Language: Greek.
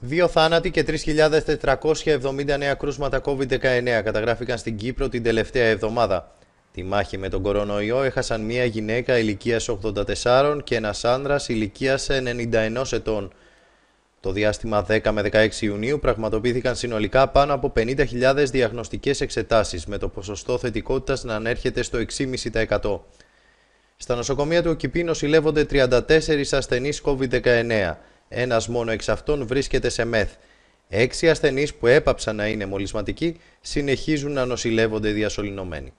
Δύο θάνατοι και 3.470 νέα κρούσματα COVID-19 καταγράφηκαν στην Κύπρο την τελευταία εβδομάδα. Τη μάχη με τον κορονοϊό έχασαν μία γυναίκα ηλικίας 84 και ένας άνδρας ηλικίας 91 ετών. Το διάστημα 10 με 16 Ιουνίου πραγματοποιήθηκαν συνολικά πάνω από 50.000 διαγνωστικές εξετάσεις, με το ποσοστό θετικότητας να ανέρχεται στο 6,5%. Στα νοσοκομεία του Οκυπή νοσηλεύονται 34 ασθενείς COVID-19. Ένας μόνο εξ αυτών βρίσκεται σε ΜΕΘ. Έξι ασθενείς που έπαψαν να είναι μολυσματικοί συνεχίζουν να νοσηλεύονται διασωληνωμένοι.